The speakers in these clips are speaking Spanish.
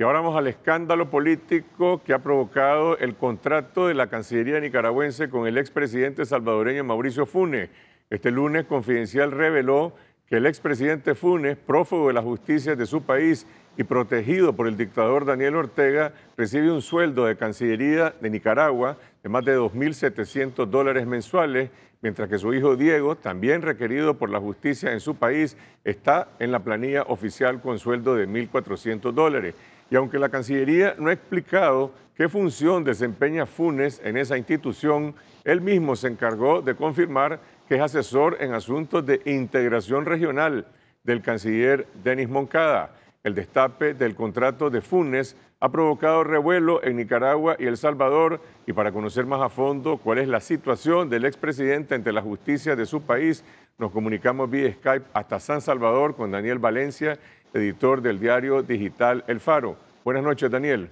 Y ahora vamos al escándalo político que ha provocado el contrato de la Cancillería nicaragüense con el expresidente salvadoreño Mauricio Funes. Este lunes Confidencial reveló que el expresidente Funes, prófugo de la justicia de su país y protegido por el dictador Daniel Ortega, recibe un sueldo de Cancillería de Nicaragua de más de 2.700 dólares mensuales, mientras que su hijo Diego, también requerido por la justicia en su país, está en la planilla oficial con sueldo de 1.400 dólares. Y aunque la Cancillería no ha explicado qué función desempeña Funes en esa institución, él mismo se encargó de confirmar que es asesor en asuntos de integración regional del canciller Denis Moncada. El destape del contrato de Funes ha provocado revuelo en Nicaragua y El Salvador y para conocer más a fondo cuál es la situación del expresidente ante la justicia de su país, nos comunicamos vía Skype hasta San Salvador con Daniel Valencia, editor del diario digital El Faro. Buenas noches, Daniel.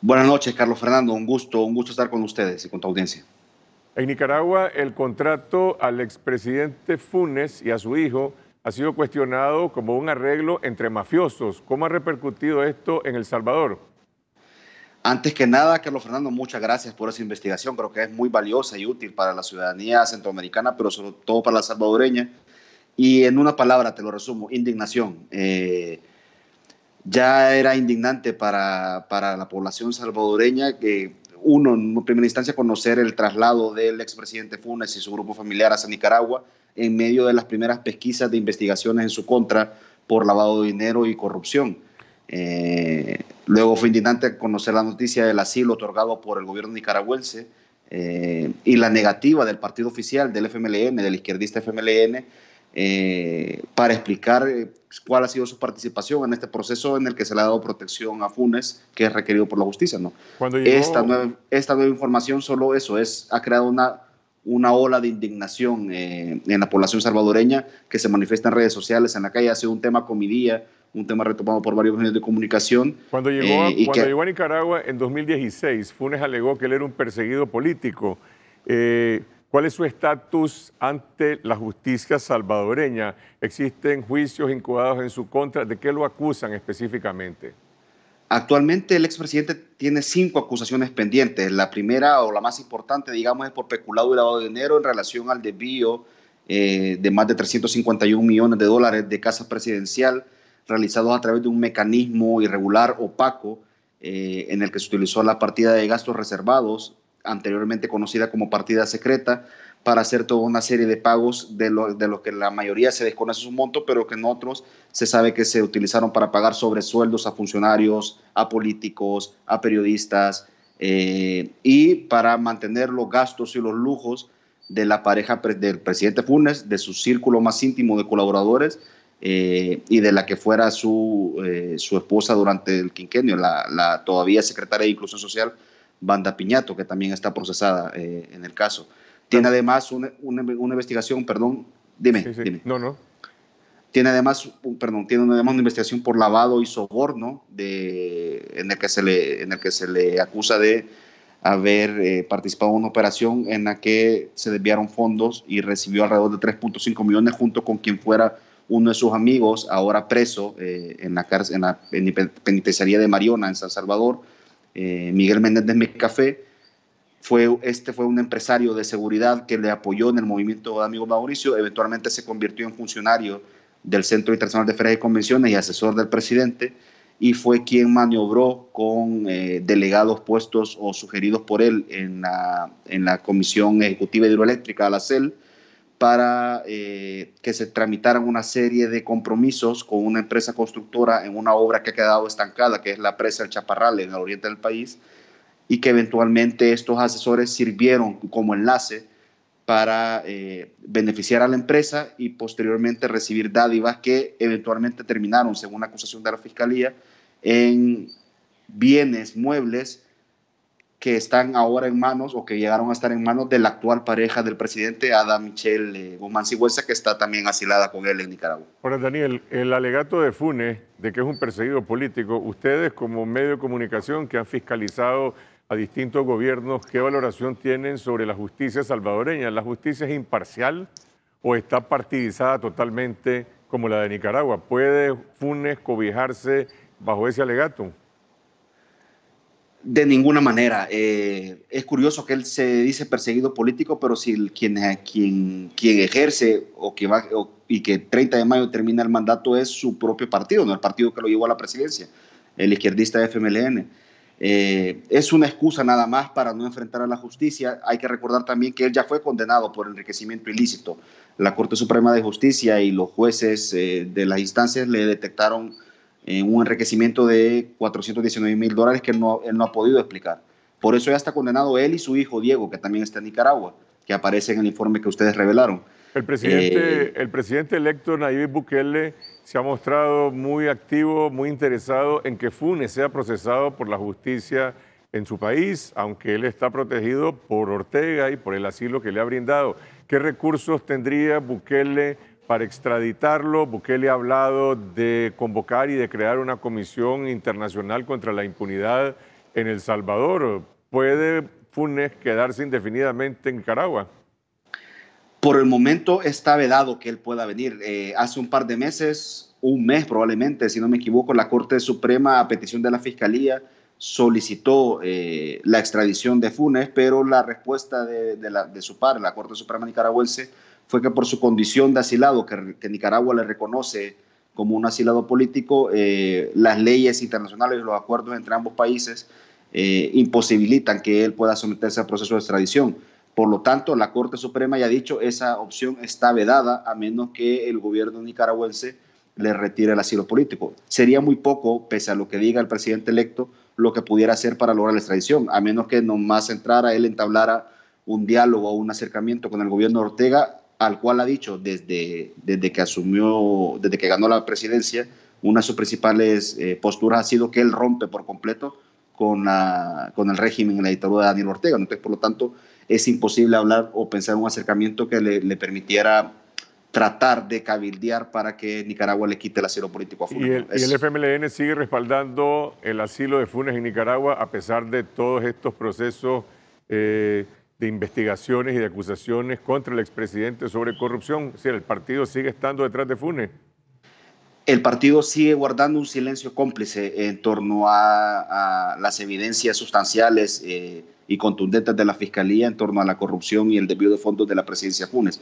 Buenas noches, Carlos Fernando. Un gusto, un gusto estar con ustedes y con tu audiencia. En Nicaragua, el contrato al expresidente Funes y a su hijo ha sido cuestionado como un arreglo entre mafiosos. ¿Cómo ha repercutido esto en El Salvador? Antes que nada, Carlos Fernando, muchas gracias por esa investigación. Creo que es muy valiosa y útil para la ciudadanía centroamericana, pero sobre todo para la salvadoreña, y en una palabra te lo resumo, indignación. Eh, ya era indignante para, la población salvadoreña que uno, en primera instancia, conocer el traslado del expresidente Funes y su grupo familiar hacia Nicaragua en medio de las primeras pesquisas de investigaciones en su contra por lavado de dinero y corrupción. Eh, luego fue indignante conocer la noticia del asilo otorgado por el gobierno nicaragüense eh, y la negativa del partido oficial del FMLN, del izquierdista FMLN, eh, para explicar eh, cuál ha sido su participación en este proceso en el que se le ha dado protección a Funes, que es requerido por la justicia. ¿no? Cuando esta, nueva, información solo eso es, ha creado una una ola de indignación eh, en la población salvadoreña que se manifiesta en redes sociales, en la calle. Ha sido un tema comidía, un tema retomado por varios medios de comunicación. Cuando llegó, cuando llegó a Nicaragua en 2016, Funes alegó que él era un perseguido político. Eh, ¿Cuál es su estatus ante la justicia salvadoreña? ¿Existen juicios incubados en su contra? ¿De qué lo acusan específicamente? Actualmente el expresidente tiene cinco acusaciones pendientes. La primera o la más importante, digamos, es por peculado y lavado de dinero en relación al desvío eh, de más de 351 millones de dólares de casa presidencial realizados a través de un mecanismo irregular, opaco, eh, en el que se utilizó la partida de gastos reservados anteriormente conocida como partida secreta, para hacer toda una serie de pagos de lo, de que la mayoría se desconoce su monto, pero que en otros se sabe que se utilizaron para pagar sobresueldos a funcionarios, a políticos, a periodistas, eh, y para mantener los gastos y los lujos de la pareja del presidente Funes, de su círculo más íntimo de colaboradores eh, y de la que fuera su, eh, su esposa durante el quinquenio, la, la todavía secretaria de Inclusión Social, Banda Piñato, que también está procesada eh, en el caso. Tiene además una, investigación, perdón, dime, No, no. Tiene además, perdón, tiene además una investigación por lavado y soborno de, en, el que se le, en el que se le acusa de haber eh, participado en una operación en la que se desviaron fondos y recibió alrededor de 3.5 millones junto con quien fuera uno de sus amigos, ahora preso eh, en, la en la penitenciaría de Mariona, en San Salvador, eh, Miguel Menéndez café Fue, este fue un empresario de seguridad que le apoyó en el movimiento de Amigos Mauricio, eventualmente se convirtió en funcionario del Centro Internacional de Ferias y Convenciones y asesor del presidente, y fue quien maniobró con eh, delegados puestos o sugeridos por él en la, Comisión Ejecutiva Hidroeléctrica, la CEL, para eh, que se tramitaran una serie de compromisos con una empresa constructora en una obra que ha quedado estancada, que es la presa del Chaparral en el oriente del país, y que eventualmente estos asesores sirvieron como enlace para eh, beneficiar a la empresa y posteriormente recibir dádivas que eventualmente terminaron, según acusación de la Fiscalía, en bienes muebles que están ahora en manos o que llegaron a estar en manos de la actual pareja del presidente, Adam Michelle Guzmán Sigüenza, que está también asilada con él en Nicaragua. Ahora, Daniel, el alegato de Funes de que es un perseguido político, ustedes como medio de comunicación que han fiscalizado a distintos gobiernos, ¿qué valoración tienen sobre la justicia salvadoreña? ¿La justicia es imparcial o está partidizada totalmente como la de Nicaragua? ¿Puede Funes cobijarse bajo ese alegato? De ninguna manera. Eh, es curioso que él se dice perseguido político, pero si eh, quien, ejerce o que va, y que 30 de mayo termina el mandato es su propio partido, no el partido que lo llevó a la presidencia, el izquierdista FMLN. Eh, es una excusa nada más para no enfrentar a la justicia. Hay que recordar también que él ya fue condenado por enriquecimiento ilícito. La Corte Suprema de Justicia y los jueces de las instancias le detectaron un enriquecimiento de 419 mil dólares que él no, él no, ha podido explicar. Por eso ya está condenado él y su hijo Diego, que también está en Nicaragua, que aparece en el informe que ustedes revelaron. El presidente, eh, el presidente electo Nayib Bukele se ha mostrado muy activo, muy interesado en que Funes sea procesado por la justicia en su país, aunque él está protegido por Ortega y por el asilo que le ha brindado. ¿Qué recursos tendría Bukele? para extraditarlo. Bukele ha hablado de convocar y de crear una comisión internacional contra la impunidad en El Salvador. ¿Puede Funes quedarse indefinidamente en Nicaragua? Por el momento está vedado que él pueda venir. Eh, hace un par de meses, un mes probablemente, si no me equivoco, la Corte Suprema, a petición de la Fiscalía, solicitó eh, la extradición de Funes, pero la respuesta de, de su par, la Corte Suprema nicaragüense, fue que por su condición de asilado, que, Nicaragua le reconoce como un asilado político, eh, las leyes internacionales y los acuerdos entre ambos países eh, imposibilitan que él pueda someterse al proceso de extradición. Por lo tanto, la Corte Suprema ya ha dicho esa opción está vedada a menos que el gobierno nicaragüense le retire el asilo político. Sería muy poco, pese a lo que diga el presidente electo, lo que pudiera hacer para lograr la extradición, a menos que nomás entrara él entablara un diálogo o un acercamiento con el gobierno de Ortega al cual ha dicho desde, desde que asumió, desde que ganó la presidencia, una de sus principales eh, posturas ha sido que él rompe por completo con, con el régimen y la dictadura de Daniel Ortega. Entonces, por lo tanto, es imposible hablar o pensar en un acercamiento que le, permitiera tratar de cabildear para que Nicaragua le quite el asilo político a Funes. ¿Y el, FMLN sigue respaldando el asilo de Funes en Nicaragua a pesar de todos estos procesos eh, de investigaciones y de acusaciones contra el expresidente sobre corrupción. ...si el partido sigue estando detrás de Funes. El partido sigue guardando un silencio cómplice en torno a, las evidencias sustanciales eh, y contundentes de la Fiscalía en torno a la corrupción y el desvío de fondos de la presidencia Funes.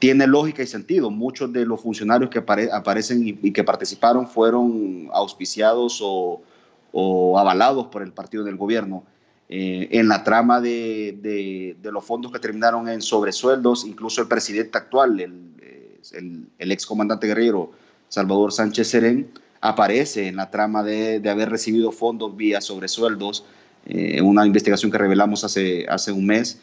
Tiene lógica y sentido. Muchos de los funcionarios que aparecen y, que participaron fueron auspiciados o avalados por el partido del gobierno. Eh, en la trama de, los fondos que terminaron en sobresueldos, incluso el presidente actual, el, eh, el, comandante excomandante guerrero Salvador Sánchez Serén, aparece en la trama de, haber recibido fondos vía sobresueldos, eh, una investigación que revelamos hace, hace un mes,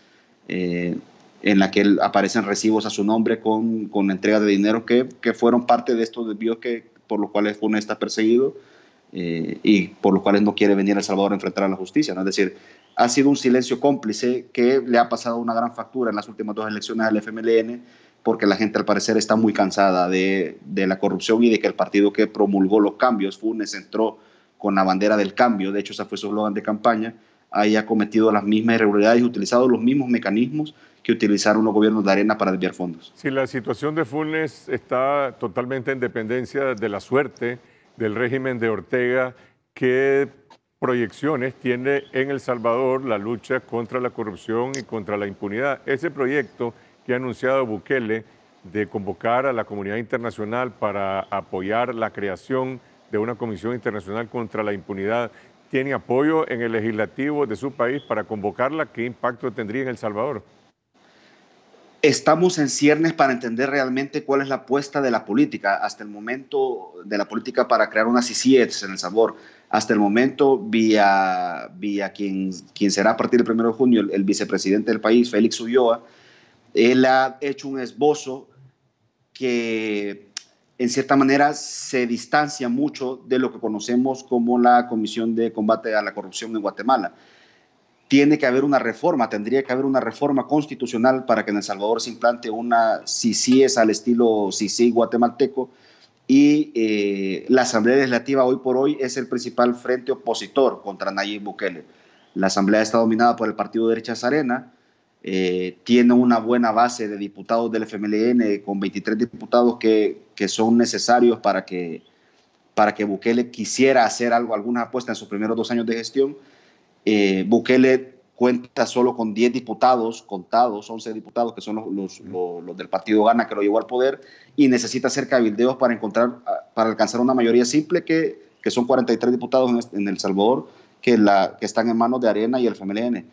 eh, en la que aparecen recibos a su nombre con, con entrega de dinero que, fueron parte de estos desvíos que, por los cuales fue está perseguido eh, y por los cuales no quiere venir a El Salvador a enfrentar a la justicia. ¿no? Es decir, ha sido un silencio cómplice que le ha pasado una gran factura en las últimas dos elecciones al FMLN, porque la gente al parecer está muy cansada de, la corrupción y de que el partido que promulgó los cambios, Funes, entró con la bandera del cambio, de hecho esa fue su eslogan de campaña, haya cometido las mismas irregularidades y utilizado los mismos mecanismos que utilizaron los gobiernos de arena para desviar fondos. Si la situación de Funes está totalmente en dependencia de la suerte del régimen de Ortega, ¿qué proyecciones tiene en El Salvador la lucha contra la corrupción y contra la impunidad? Ese proyecto que ha anunciado Bukele de convocar a la comunidad internacional para apoyar la creación de una comisión internacional contra la impunidad, ¿tiene apoyo en el legislativo de su país para convocarla? ¿Qué impacto tendría en El Salvador? estamos en ciernes para entender realmente cuál es la apuesta de la política. Hasta el momento de la política para crear una CCS en El sabor. hasta el momento vía, quien, será a partir del 1 de junio el, el vicepresidente del país, Félix Ulloa, él ha hecho un esbozo que en cierta manera se distancia mucho de lo que conocemos como la Comisión de Combate a la Corrupción en Guatemala tiene que haber una reforma, tendría que haber una reforma constitucional para que en El Salvador se implante una es al estilo CICI guatemalteco. Y eh, la Asamblea Legislativa hoy por hoy es el principal frente opositor contra Nayib Bukele. La Asamblea está dominada por el Partido de Derecha Arena, eh, tiene una buena base de diputados del FMLN con 23 diputados que, que son necesarios para que, para que Bukele quisiera hacer algo, alguna apuesta en sus primeros dos años de gestión eh, Bukele cuenta solo con 10 diputados, contados, 11 diputados, que son los, del partido Gana que lo llevó al poder, y necesita hacer cabildeos para, encontrar, para alcanzar una mayoría simple, que, que son 43 diputados en, El Salvador, que, la, que están en manos de Arena y el FMLN.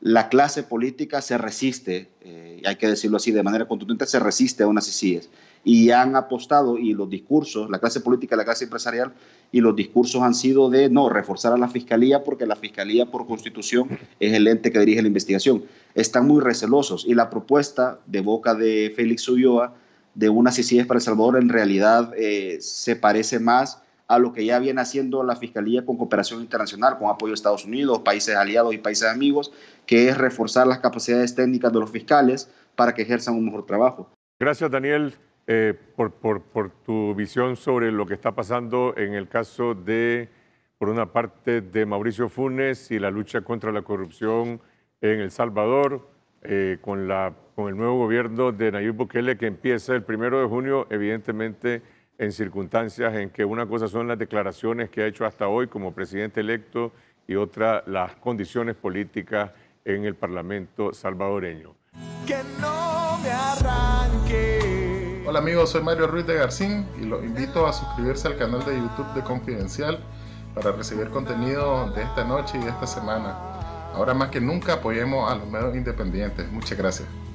La clase política se resiste. Eh, eh, hay que decirlo así, de manera contundente, se resiste a unas CIES. Y han apostado, y los discursos, la clase política, la clase empresarial, y los discursos han sido de no, reforzar a la fiscalía, porque la fiscalía por constitución es el ente que dirige la investigación. Están muy recelosos. Y la propuesta de boca de Félix Ulloa de unas CICIES para El Salvador en realidad eh, se parece más a lo que ya viene haciendo la Fiscalía con cooperación internacional, con apoyo de Estados Unidos, países aliados y países amigos, que es reforzar las capacidades técnicas de los fiscales para que ejerzan un mejor trabajo. Gracias, Daniel, eh, por, tu visión sobre lo que está pasando en el caso de, por una parte, de Mauricio Funes y la lucha contra la corrupción en El Salvador, eh, con, la, con el nuevo gobierno de Nayib Bukele que empieza el primero de junio, evidentemente en circunstancias en que una cosa son las declaraciones que ha hecho hasta hoy como presidente electo y otra las condiciones políticas en el Parlamento salvadoreño. Que no me arranque. Hola amigos, soy Mario Ruiz de Garcín y los invito a suscribirse al canal de YouTube de Confidencial para recibir contenido de esta noche y de esta semana. Ahora más que nunca apoyemos a los medios independientes. Muchas gracias.